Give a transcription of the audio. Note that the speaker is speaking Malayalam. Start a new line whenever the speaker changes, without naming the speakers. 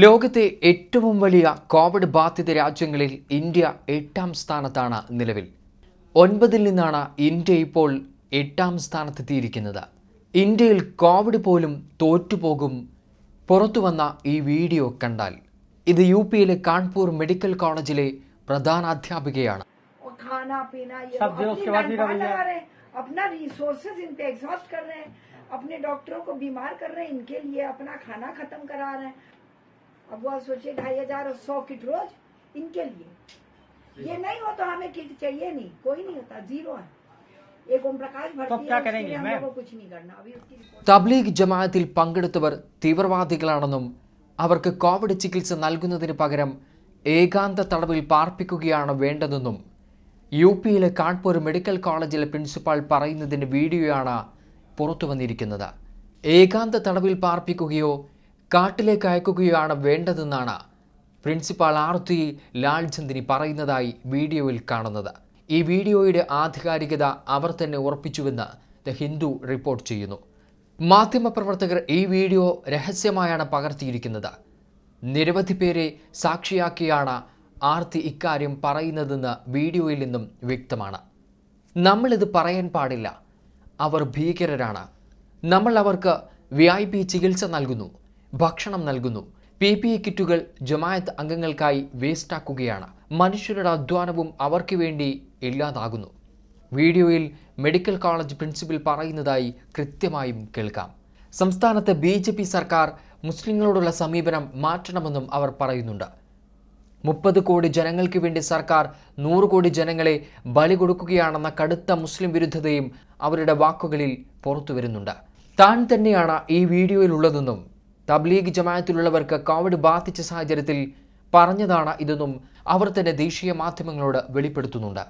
ലോകത്തെ ഏറ്റവും വലിയ കോവിഡ് ബാധിത രാജ്യങ്ങളിൽ ഇന്ത്യ എട്ടാം സ്ഥാനത്താണ് നിലവിൽ ഒൻപതിൽ നിന്നാണ് ഇന്ത്യ ഇപ്പോൾ എട്ടാം സ്ഥാനത്തെത്തിയിരിക്കുന്നത് ഇന്ത്യയിൽ കോവിഡ് പോലും തോറ്റുപോകും പുറത്തു വന്ന ഈ വീഡിയോ കണ്ടാൽ ഇത് യു പിയിലെ കാൺപൂർ മെഡിക്കൽ കോളേജിലെ പ്രധാന അധ്യാപികയാണ്
अपना रिसोर्सेज अपने डॉक्टरों को बीमार कर रहे हैं इनके लिए अपना खाना खत्म करा रहे हैं अब वो सोचिए ढाई हजार और सौ किट रोज इनके लिए ये नहीं हो तो हमें किट चाहिए नहीं कोई नहीं होता जीरो है
തബ്ലീഗ് ജമാഅത്തിൽ പങ്കെടുത്തവർ തീവ്രവാദികളാണെന്നും അവർക്ക് കോവിഡ് ചികിത്സ നൽകുന്നതിന് പകരം ഏകാന്ത തടവിൽ പാർപ്പിക്കുകയാണ് വേണ്ടതെന്നും യു പിയിലെ കാൺപൂർ മെഡിക്കൽ കോളേജിലെ പ്രിൻസിപ്പാൾ പറയുന്നതിൻ്റെ വീഡിയോയാണ് പുറത്തു വന്നിരിക്കുന്നത് ഏകാന്ത തടവിൽ പാർപ്പിക്കുകയോ കാട്ടിലേക്ക് അയക്കുകയാണ് വേണ്ടതെന്നാണ് പ്രിൻസിപ്പാൾ ആർത്തി ലാൽചന്ദിനി പറയുന്നതായി വീഡിയോയിൽ കാണുന്നത് ഈ വീഡിയോയുടെ ആധികാരികത അവർ തന്നെ ഉറപ്പിച്ചുവെന്ന് ദ ഹിന്ദു റിപ്പോർട്ട് ചെയ്യുന്നു മാധ്യമപ്രവർത്തകർ ഈ വീഡിയോ രഹസ്യമായാണ് പകർത്തിയിരിക്കുന്നത് നിരവധി പേരെ സാക്ഷിയാക്കിയാണ് ആർത്തി ഇക്കാര്യം പറയുന്നതെന്ന് വീഡിയോയിൽ നിന്നും വ്യക്തമാണ് നമ്മളിത് പറയാൻ പാടില്ല അവർ ഭീകരരാണ് നമ്മൾ അവർക്ക് വി ചികിത്സ നൽകുന്നു ഭക്ഷണം നൽകുന്നു പി പി ഇ കിറ്റുകൾ ജമായത്ത് അംഗങ്ങൾക്കായി വേസ്റ്റാക്കുകയാണ് മനുഷ്യരുടെ അധ്വാനവും അവർക്ക് വേണ്ടി ഇല്ലാതാകുന്നു വീഡിയോയിൽ മെഡിക്കൽ കോളേജ് പ്രിൻസിപ്പൽ പറയുന്നതായി കൃത്യമായും കേൾക്കാം സംസ്ഥാനത്ത് ബി ജെ പി സർക്കാർ മുസ്ലിങ്ങളോടുള്ള സമീപനം മാറ്റണമെന്നും അവർ പറയുന്നുണ്ട് മുപ്പത് കോടി ജനങ്ങൾക്ക് വേണ്ടി സർക്കാർ നൂറ് കോടി ജനങ്ങളെ ബലി കൊടുക്കുകയാണെന്ന കടുത്ത മുസ്ലിം വിരുദ്ധതയും അവരുടെ വാക്കുകളിൽ പുറത്തു വരുന്നുണ്ട് താൻ തന്നെയാണ് ഈ വീഡിയോയിലുള്ളതെന്നും തബ്ലീഗ് ജമായത്തിലുള്ളവർക്ക് കോവിഡ് ബാധിച്ച സാഹചര്യത്തിൽ പറഞ്ഞതാണ് ഇതെന്നും അവർ തന്നെ ദേശീയ മാധ്യമങ്ങളോട് വെളിപ്പെടുത്തുന്നുണ്ട്